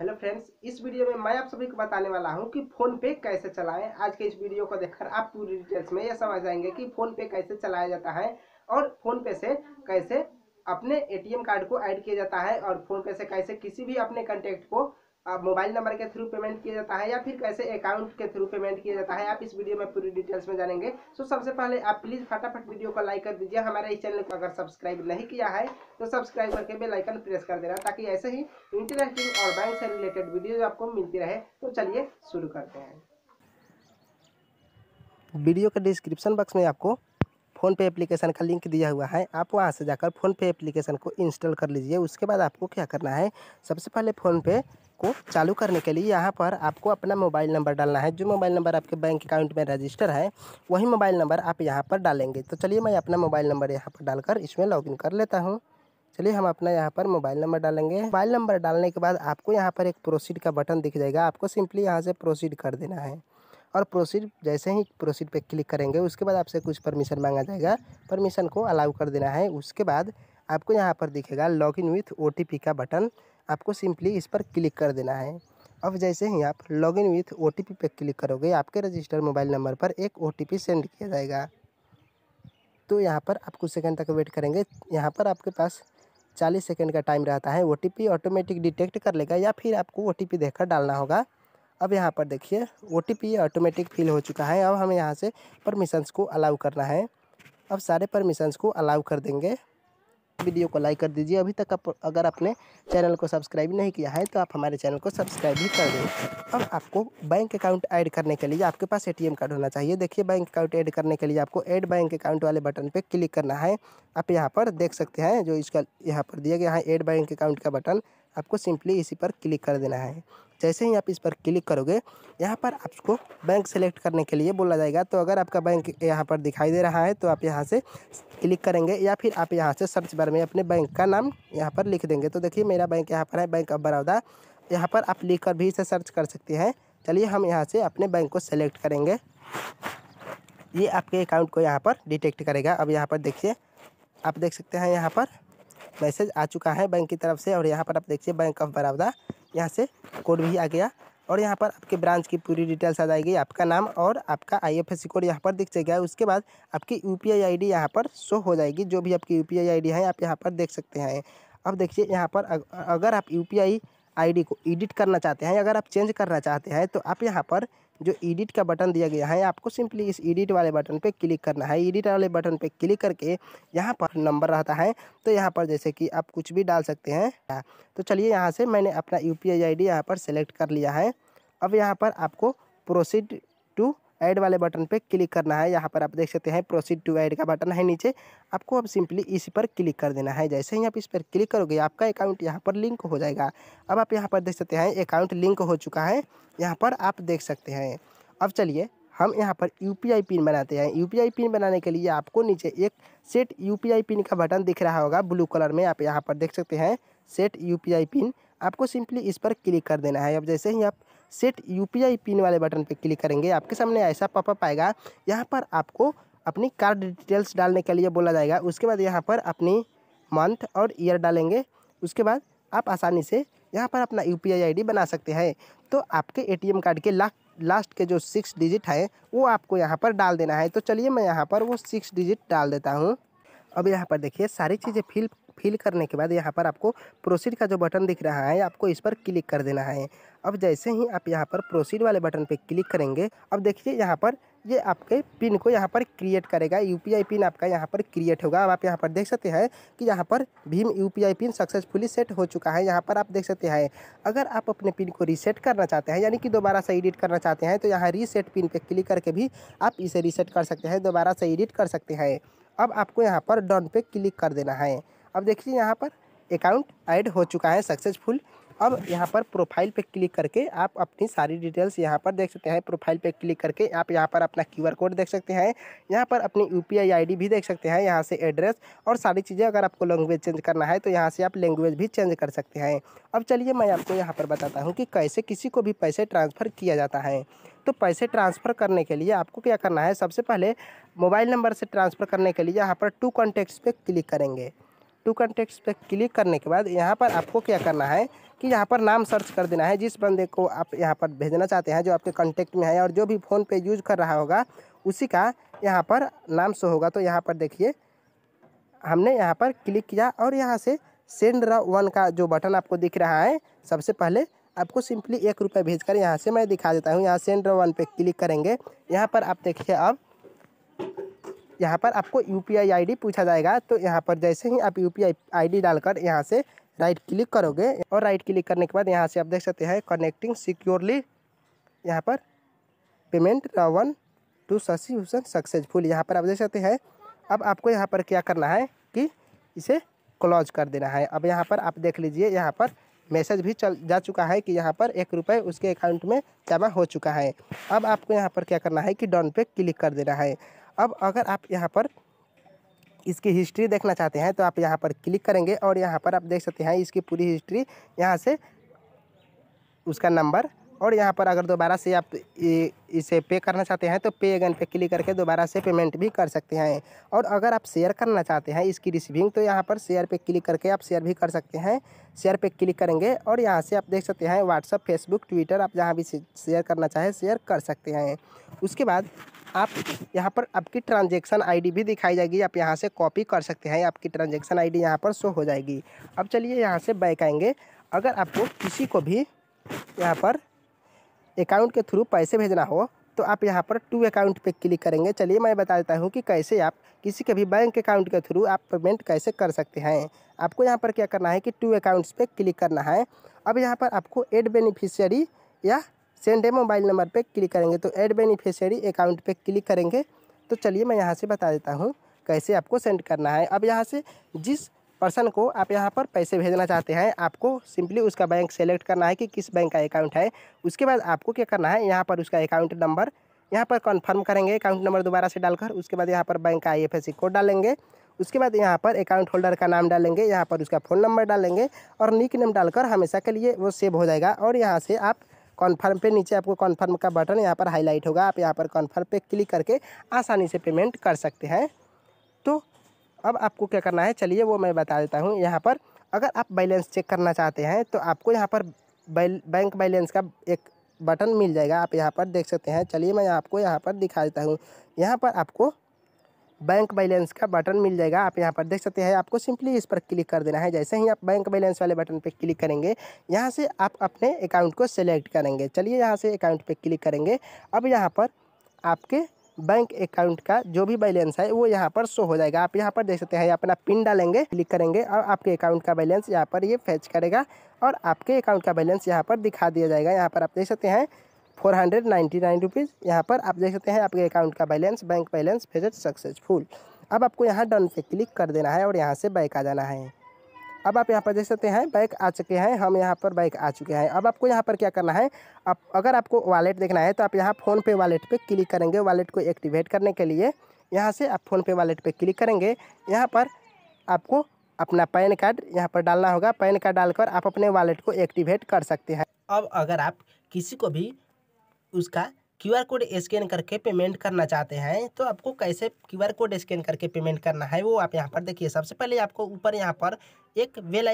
hello friends इस video में मैं आप सभी को बताने वाला हूं कि फ़ोन पे कैसे चलाएं आज के इस वीडियो को देखकर आप पूरी डिटेल्स में यह समझ जाएंगे कि फ़ोन पे कैसे चलाया जाता है और फ़ोन पे से कैसे अपने एटीएम कार्ड को ऐड किया जाता है और फ़ोन पे से कैसे किसी भी अपने कॉन्टेक्ट को मोबाइल नंबर के थ्रू पेमेंट किया जाता है या फिर कैसे अकाउंट के थ्रू पेमेंट किया जाता है आप इस वीडियो में पूरी डिटेल्स में जानेंगे सो तो सबसे पहले आप प्लीज़ फटाफट वीडियो को लाइक कर दीजिए हमारे इस चैनल को अगर सब्सक्राइब नहीं किया है तो सब्सक्राइब करके बेल आइकन प्रेस कर देना ताकि ऐसे ही इंटरेस्टिंग और बैंक से रिलेटेड वीडियोज आपको मिलती रहे तो चलिए शुरू करते हैं वीडियो के डिस्क्रिप्शन बॉक्स में आपको फ़ोनपे एप्लीकेशन का लिंक दिया हुआ है आप वहाँ से जाकर फ़ोनपे एप्लीकेशन को इंस्टॉल कर लीजिए उसके बाद आपको क्या करना है सबसे पहले फ़ोनपे को चालू करने के लिए यहाँ पर आपको अपना मोबाइल नंबर डालना है जो मोबाइल नंबर आपके बैंक अकाउंट में रजिस्टर है वही मोबाइल नंबर आप यहाँ पर डालेंगे तो चलिए मैं अपना मोबाइल नंबर यहाँ पर डालकर इसमें लॉगिन कर लेता हूँ चलिए हम अपना यहाँ पर मोबाइल नंबर डालेंगे मोबाइल नंबर डालने के बाद आपको यहाँ पर एक प्रोसीड का बटन दिख जाएगा आपको सिंपली यहाँ से प्रोसीड कर देना है और प्रोसीड जैसे ही प्रोसीड पे क्लिक करेंगे उसके बाद आपसे कुछ परमिशन मांगा जाएगा परमिशन को अलाउ कर देना है उसके बाद आपको यहाँ पर दिखेगा लॉगिन विथ ओ का बटन आपको सिंपली इस पर क्लिक कर देना है अब जैसे ही आप log in with O T P पर क्लिक करोगे आपके रजिस्टर मोबाइल नंबर पर एक ओ टी पी सेंड किया जाएगा तो यहाँ पर आप कुछ सेकंड तक वेट करेंगे यहाँ पर आपके पास चालीस सेकेंड का टाइम रहता है ओ ऑटोमेटिक डिटेक्ट कर लेगा या फिर आपको ओ टी डालना होगा अब यहाँ पर देखिए ओ टी ऑटोमेटिक फिल हो चुका है अब हमें यहाँ से परमिशंस को अलाउ करना है अब सारे परमिशंस को अलाउ कर देंगे वीडियो को लाइक कर दीजिए अभी तक आप अगर आपने चैनल को सब्सक्राइब नहीं किया है तो आप हमारे चैनल को सब्सक्राइब भी कर दें अब आपको बैंक अकाउंट ऐड करने के लिए आपके पास एटीएम कार्ड होना चाहिए देखिए बैंक अकाउंट ऐड करने के लिए आपको ऐड बैंक अकाउंट वाले बटन पर क्लिक करना है आप यहाँ पर देख सकते हैं जो इसका यहाँ पर दिया गया है एड बैंक अकाउंट का बटन आपको सिंपली इसी पर क्लिक कर देना है जैसे ही आप इस पर क्लिक करोगे यहाँ पर आपको बैंक सेलेक्ट करने के लिए बोला जाएगा तो अगर आपका बैंक यहाँ पर दिखाई दे रहा है तो आप यहाँ से क्लिक करेंगे या फिर आप यहाँ से सर्च बार में अपने बैंक का नाम यहाँ पर लिख देंगे तो देखिए मेरा बैंक यहाँ पर है बैंक ऑफ बड़ौदा यहाँ पर आप लिख कर भी इसे सर्च कर सकते हैं चलिए हम यहाँ से अपने बैंक को सेलेक्ट करेंगे ये आपके अकाउंट को यहाँ पर डिटेक्ट करेगा अब यहाँ पर देखिए आप देख सकते हैं यहाँ पर मैसेज आ चुका है बैंक की तरफ से और यहाँ पर आप देखिए बैंक ऑफ बड़ौदा यहाँ से कोड भी आ गया और यहाँ पर आपके ब्रांच की पूरी डिटेल्स आ जाएगी आपका नाम और आपका आईएफएससी कोड यहाँ पर दिख जाएगा उसके बाद आपकी यूपीआई आईडी यहाँ पर शो हो जाएगी जो भी आपकी यूपीआई आईडी है आप यहाँ पर देख सकते हैं अब देखिए यहाँ पर अगर आप यूपीआई आईडी को एडिट करना चाहते हैं अगर आप चेंज करना चाहते हैं तो आप यहाँ पर जो एडिट का बटन दिया गया है आपको सिंपली इस एडिट वाले बटन पे क्लिक करना है एडिट वाले बटन पे क्लिक करके यहाँ पर नंबर रहता है तो यहाँ पर जैसे कि आप कुछ भी डाल सकते हैं तो चलिए यहाँ से मैंने अपना यू पी आई पर सेलेक्ट कर लिया है अब यहाँ पर आपको प्रोसीड टू ऐड वाले बटन पे क्लिक करना है यहाँ पर आप देख सकते हैं प्रोसीड टू ऐड का बटन है नीचे आपको अब सिंपली इस पर क्लिक कर देना है जैसे ही आप इस पर क्लिक करोगे आपका अकाउंट यहाँ पर लिंक हो जाएगा अब आप यहाँ पर देख सकते हैं अकाउंट लिंक हो चुका है यहाँ पर आप देख सकते हैं अब चलिए हम यहाँ पर यू पिन बनाते हैं यू पिन बनाने के लिए आपको नीचे एक सेट यू पिन का बटन दिख रहा होगा ब्लू कलर में आप यहाँ पर देख सकते हैं सेट यू पिन आपको सिंपली इस पर क्लिक कर देना है अब जैसे ही आप सेट यूपीआई पिन वाले बटन पर क्लिक करेंगे आपके सामने ऐसा पॉपअप आएगा यहाँ पर आपको अपनी कार्ड डिटेल्स डालने के लिए बोला जाएगा उसके बाद यहाँ पर अपनी मंथ और ईयर डालेंगे उसके बाद आप आसानी से यहाँ पर अपना यू पी बना सकते हैं तो आपके ए कार्ड के लाख लास्ट के जो सिक्स डिजिट है वो आपको यहाँ पर डाल देना है तो चलिए मैं यहाँ पर वो सिक्स डिजिट डाल देता हूँ अब यहाँ पर देखिए सारी चीज़ें फिल फिल करने के बाद यहाँ पर आपको प्रोसीड का जो बटन दिख रहा है आपको इस पर क्लिक कर देना है अब जैसे ही आप यहाँ पर प्रोसीड वाले बटन पर क्लिक करेंगे अब देखिए यहाँ पर ये आपके पिन को यहाँ पर क्रिएट करेगा यूपीआई पिन आपका यहाँ पर क्रिएट होगा अब आप यहाँ पर देख सकते हैं कि यहाँ पर भीम यूपीआई पिन सक्सेसफुली सेट हो चुका है यहाँ पर आप देख सकते हैं अगर आप अपने पिन को रीसेट करना चाहते हैं यानी कि दोबारा से एडिट करना चाहते हैं तो यहाँ रीसेट पिन पर क्लिक करके भी आप इसे रीसेट कर सकते हैं दोबारा से एडिट कर सकते हैं अब आपको यहाँ पर डन पे क्लिक कर देना है अब देखिए यहाँ पर अकाउंट ऐड हो चुका है सक्सेसफुल अब यहाँ पर प्रोफाइल पे क्लिक करके आप अपनी सारी डिटेल्स यहाँ पर देख सकते हैं प्रोफाइल पे क्लिक करके आप यहाँ पर अपना क्यूआर कोड देख सकते हैं यहाँ पर अपनी यूपीआई आईडी भी देख सकते हैं यहाँ से एड्रेस और सारी चीज़ें अगर आपको लैंग्वेज चेंज करना है तो यहाँ से आप लैंग्वेज भी चेंज कर सकते हैं अब चलिए मैं आपको यहाँ पर बताता हूँ कि कैसे किसी को भी पैसे ट्रांसफ़र किया जाता है तो पैसे ट्रांसफ़र करने के लिए आपको क्या करना है सबसे पहले मोबाइल नंबर से ट्रांसफ़र करने के लिए यहाँ पर टू कॉन्टैक्ट्स पर क्लिक करेंगे टू कंटेक्ट पे क्लिक करने के बाद यहाँ पर आपको क्या करना है कि यहाँ पर नाम सर्च कर देना है जिस बंदे को आप यहाँ पर भेजना चाहते हैं जो आपके कॉन्टेक्ट में है और जो भी फ़ोन पे यूज कर रहा होगा उसी का यहाँ पर नाम शो होगा तो यहाँ पर देखिए हमने यहाँ पर क्लिक किया और यहाँ से सेंड वन का जो बटन आपको दिख रहा है सबसे पहले आपको सिंपली एक रुपये भेज कर यहाँ से मैं दिखा देता हूँ यहाँ सेंड वन पे क्लिक करेंगे यहाँ पर आप देखिए अब यहाँ पर आपको U P I I D पूछा जाएगा तो यहाँ पर जैसे ही आप U P I I D डालकर यहाँ से राइट क्लिक करोगे और राइट क्लिक करने के बाद यहाँ से आप देख सकते हैं कनेक्टिंग सिक्योरली यहाँ पर पेमेंट रावन टू शशि भूषण सक्सेसफुल यहाँ पर आप देख सकते हैं अब आपको यहाँ पर क्या करना है कि इसे क्लोज कर देना है अब यहाँ पर आप देख लीजिए यहाँ पर मैसेज भी चल जा चुका है कि यहाँ पर एक रुपये उसके अकाउंट में जमा हो चुका है अब आपको यहाँ पर क्या करना है कि डाउन पे क्लिक कर देना है अब अगर आप यहाँ पर इसकी हिस्ट्री देखना चाहते हैं तो आप यहाँ पर क्लिक करेंगे और यहाँ पर आप देख सकते हैं इसकी पूरी हिस्ट्री यहाँ से उसका नंबर और यहाँ पर अगर दोबारा से आप इसे पे करना चाहते हैं तो पे अगन पे क्लिक करके दोबारा से पेमेंट भी कर सकते हैं और अगर आप शेयर करना चाहते हैं इसकी रिसीविंग तो यहाँ पर शेयर पे क्लिक करके आप शेयर भी कर सकते हैं शेयर पे क्लिक करेंगे और यहाँ से आप देख सकते हैं व्हाट्सअप फेसबुक ट्विटर आप जहाँ भी शेयर करना चाहें शेयर कर सकते हैं उसके बाद आप यहाँ पर आपकी ट्रांजेक्शन आई भी दिखाई जाएगी आप यहाँ से कॉपी कर सकते हैं आपकी ट्रांजेक्शन आई यहाँ पर शो हो जाएगी अब चलिए यहाँ से बैक आएँगे अगर आपको किसी को भी यहाँ पर अकाउंट के थ्रू पैसे भेजना हो तो आप यहाँ पर टू अकाउंट पे क्लिक करेंगे चलिए मैं बता देता हूँ कि कैसे आप किसी के भी बैंक अकाउंट के थ्रू आप पेमेंट कैसे कर सकते हैं आपको यहाँ पर क्या करना है कि टू अकाउंट्स पे क्लिक करना है अब यहाँ पर आपको एड बेनिफिशियरी या सेंड ए मोबाइल नंबर पे क्लिक करेंगे तो एड बेनिफिशियरी अकाउंट पे क्लिक करेंगे तो चलिए मैं यहाँ से बता देता हूँ कैसे आपको सेंड करना है अब यहाँ से जिस पर्सन को आप यहाँ पर पैसे भेजना चाहते हैं आपको सिंपली उसका बैंक सेलेक्ट करना है कि किस बैंक का अकाउंट है उसके बाद आपको क्या करना है यहाँ पर उसका अकाउंट नंबर यहाँ पर कन्फर्म करेंगे अकाउंट नंबर दोबारा से डालकर उसके बाद यहाँ पर बैंक का आई कोड डालेंगे उसके बाद यहाँ पर अकाउंट होल्डर का नाम डालेंगे यहाँ पर उसका फ़ोन नंबर डालेंगे और निक नेम डालकर हमेशा के लिए वो सेव हो जाएगा और यहाँ से आप कॉन्फर्म पे नीचे आपको कॉन्फर्म का बटन यहाँ पर हाईलाइट होगा आप यहाँ पर कॉन्फर्म पे क्लिक करके आसानी से पेमेंट कर सकते हैं अब आपको क्या करना है चलिए वो मैं बता देता हूँ यहाँ पर अगर आप बैलेंस चेक करना चाहते हैं तो आपको यहाँ पर बैंक बैलेंस का एक बटन मिल जाएगा आप यहाँ पर देख सकते हैं चलिए मैं आपको यहाँ पर दिखा देता हूँ यहाँ पर आपको बैंक बैलेंस का बटन मिल जाएगा आप यहाँ पर देख सकते हैं आपको सिंपली इस पर क्लिक कर देना है जैसे ही आप बैंक बैलेंस वाले बटन पर क्लिक करेंगे यहाँ से आप अपने अकाउंट को सेलेक्ट करेंगे चलिए यहाँ से अकाउंट पर क्लिक करेंगे अब यहाँ पर आपके बैंक अकाउंट का जो भी बैलेंस है वो यहाँ पर शो हो जाएगा आप यहाँ पर देख सकते हैं अपना पिन डालेंगे क्लिक करेंगे और आपके अकाउंट का बैलेंस यहाँ पर ये फैच करेगा और आपके अकाउंट का बैलेंस यहाँ पर दिखा दिया जाएगा यहाँ पर आप देख सकते हैं four hundred ninety nine rupees यहाँ पर आप देख सकते हैं आपके अकाउंट का balance bank balance fetched successful अब आपको यहाँ डन पे क्लिक कर देना है और यहाँ से बैक आ जाना है अब आप यहाँ पर देख सकते हैं बाइक आ चुके हैं हम यहाँ पर बाइक आ चुके हैं अब आपको यहाँ पर क्या करना है आप अगर आपको वॉलेट देखना है तो आप यहाँ फ़ोनपे वॉलेट पर क्लिक करेंगे वॉलेट को एक्टिवेट करने के लिए यहाँ से आप फ़ोनपे वॉलेट पर क्लिक करेंगे यहाँ पर आपको अपना पैन कार्ड यहाँ पर डालना होगा पैन कार्ड डालकर आप अपने वॉलेट को एक्टिवेट कर सकते हैं अब अगर आप किसी को भी उसका क्यू आर कोड स्कैन करके पेमेंट करना चाहते हैं तो आपको कैसे क्यू आर कोड स्कैन करके पेमेंट करना है वो आप यहाँ पर देखिए सबसे पहले आपको ऊपर यहाँ पर एक वेल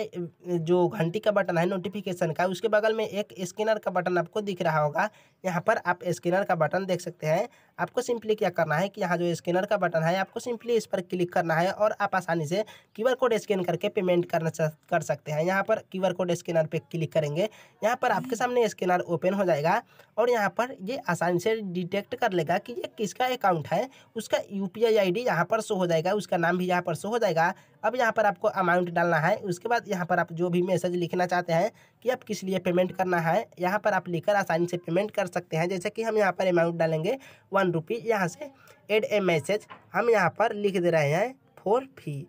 जो घंटी का बटन है नोटिफिकेशन का उसके बगल में एक स्कैनर का बटन आपको दिख रहा होगा यहाँ पर आप स्कैनर का बटन देख सकते हैं आपको सिंपली क्या करना है कि यहाँ जो स्कैनर का बटन है आपको सिंपली इस पर क्लिक करना है और आप आसानी से क्यूआर कोड स्कैन करके पेमेंट करना कर सकते हैं यहाँ पर क्यूआर कोड स्कैनर पर क्लिक करेंगे यहाँ पर आपके सामने स्कैनर ओपन हो जाएगा और यहाँ पर ये आसानी से डिटेक्ट कर लेगा कि ये किसका अकाउंट है उसका यू पी आई यहाँ पर शो हो जाएगा उसका नाम भी यहाँ पर शो हो जाएगा अब यहाँ पर आपको अमाउंट डालना है उसके बाद यहाँ पर आप जो भी मैसेज लिखना चाहते हैं कि आप किस लिए पेमेंट करना है यहाँ पर आप लिखकर आसानी से पेमेंट कर सकते हैं जैसे कि हम यहाँ पर अमाउंट डालेंगे वन रुपी यहाँ से एड ए मैसेज हम यहाँ पर लिख दे रहे हैं फोर फी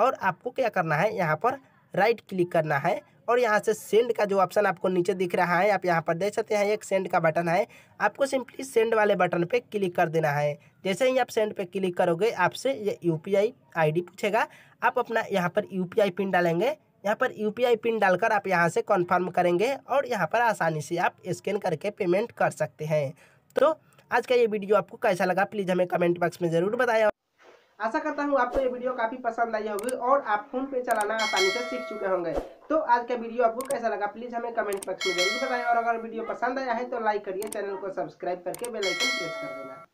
और आपको क्या करना है यहाँ पर राइट क्लिक करना है और यहाँ से सेंड का जो ऑप्शन आपको नीचे दिख रहा है आप यहाँ पर देख सकते हैं एक सेंड का बटन है आपको सिंपली सेंड वाले बटन पे क्लिक कर देना है जैसे ही आप सेंड पे क्लिक करोगे आपसे ये यू पी आई पूछेगा आप अपना यहाँ पर यू पिन डालेंगे यहाँ पर यू पिन डालकर आप यहाँ से कन्फर्म करेंगे और यहाँ पर आसानी से आप स्कैन करके पेमेंट कर सकते हैं तो आज का ये वीडियो आपको कैसा लगा प्लीज़ हमें कमेंट बॉक्स में ज़रूर बताया आशा करता हूँ आपको ये वीडियो काफ़ी पसंद आई होगी और आप फोन पे चलाना आसानी से सीख चुके होंगे तो आज का वीडियो आपको कैसा लगा प्लीज़ हमें कमेंट बॉक्स में जरूर बताएं और अगर वीडियो पसंद आया है तो लाइक करिए चैनल को सब्सक्राइब करके बेलाइकन प्रेस कर देना